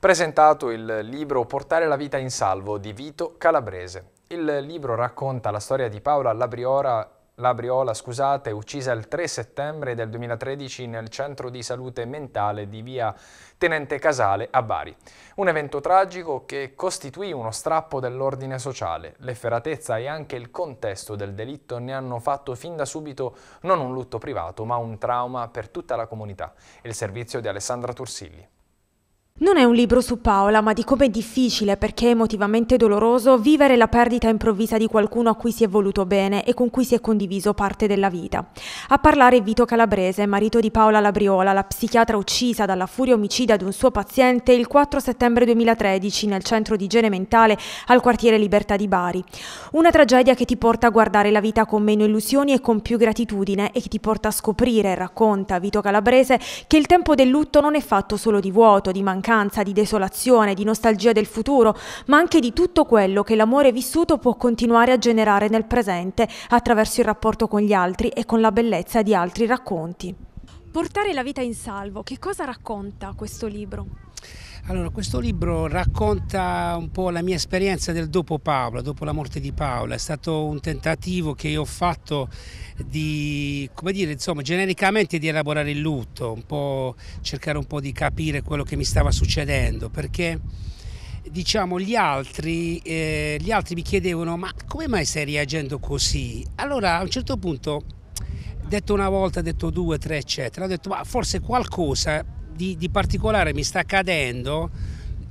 presentato il libro Portare la vita in salvo di Vito Calabrese. Il libro racconta la storia di Paola Labriora Labriola, scusate, uccisa il 3 settembre del 2013 nel centro di salute mentale di via Tenente Casale a Bari. Un evento tragico che costituì uno strappo dell'ordine sociale. L'efferatezza e anche il contesto del delitto ne hanno fatto fin da subito non un lutto privato, ma un trauma per tutta la comunità. Il servizio di Alessandra Tursilli. Non è un libro su Paola, ma di come è difficile, perché emotivamente doloroso, vivere la perdita improvvisa di qualcuno a cui si è voluto bene e con cui si è condiviso parte della vita. A parlare Vito Calabrese, marito di Paola Labriola, la psichiatra uccisa dalla furia omicida di un suo paziente il 4 settembre 2013 nel centro di igiene mentale al quartiere Libertà di Bari. Una tragedia che ti porta a guardare la vita con meno illusioni e con più gratitudine e che ti porta a scoprire, racconta Vito Calabrese, che il tempo del lutto non è fatto solo di vuoto, di mancanza, mancanza, di desolazione, di nostalgia del futuro, ma anche di tutto quello che l'amore vissuto può continuare a generare nel presente attraverso il rapporto con gli altri e con la bellezza di altri racconti. Portare la vita in salvo, che cosa racconta questo libro? Allora, questo libro racconta un po' la mia esperienza del dopo Paola, dopo la morte di Paola. È stato un tentativo che io ho fatto di, come dire, insomma, genericamente di elaborare il lutto, un po' cercare un po' di capire quello che mi stava succedendo, perché diciamo gli altri, eh, gli altri mi chiedevano ma come mai stai reagendo così? Allora a un certo punto detto una volta, detto due, tre eccetera, ho detto ma forse qualcosa di, di particolare mi sta accadendo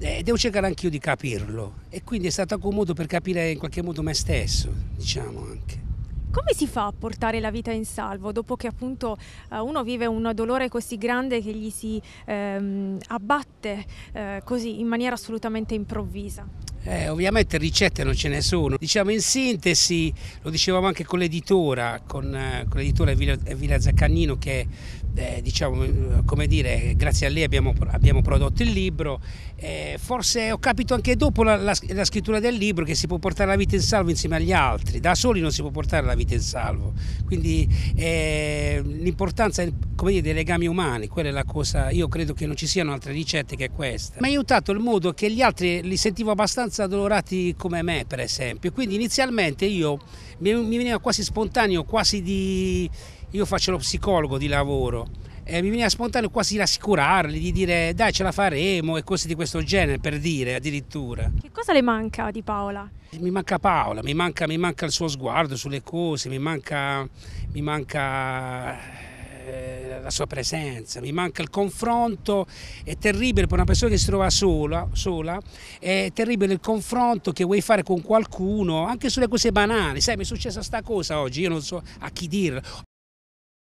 eh, devo cercare anch'io di capirlo e quindi è stato anche un modo per capire in qualche modo me stesso, diciamo anche. Come si fa a portare la vita in salvo dopo che appunto eh, uno vive un dolore così grande che gli si ehm, abbatte eh, così in maniera assolutamente improvvisa? Eh, ovviamente ricette non ce ne sono. Diciamo in sintesi, lo dicevamo anche con l'editora, con, eh, con l'editora Villa, Zaccagnino che eh, diciamo, eh, come dire, grazie a lei abbiamo, abbiamo prodotto il libro. Eh, forse ho capito anche dopo la, la, la, scrittura del libro che si può portare la vita in salvo insieme agli altri, da soli non si può portare la vita in salvo. Quindi eh, l'importanza dire, dei legami umani, quella è la cosa, io credo che non ci siano altre ricette che questa. Mi ha aiutato il modo che gli altri li sentivo abbastanza abbastanza dolorati come me per esempio, quindi inizialmente io mi, veniva quasi spontaneo, quasi di... io faccio lo psicologo di lavoro, eh, mi veniva spontaneo quasi rassicurarli, di dire dai ce la faremo e cose di questo genere, per dire addirittura. Che cosa le manca di Paola? Mi manca Paola, mi manca, mi manca il suo sguardo sulle cose, mi manca... Mi manca eh, la sua presenza, mi manca il confronto, è terribile per una persona che si trova sola, sola, è terribile il confronto che vuoi fare con qualcuno, anche sulle cose banali, sai mi è successa sta cosa oggi, io non so a chi dirlo,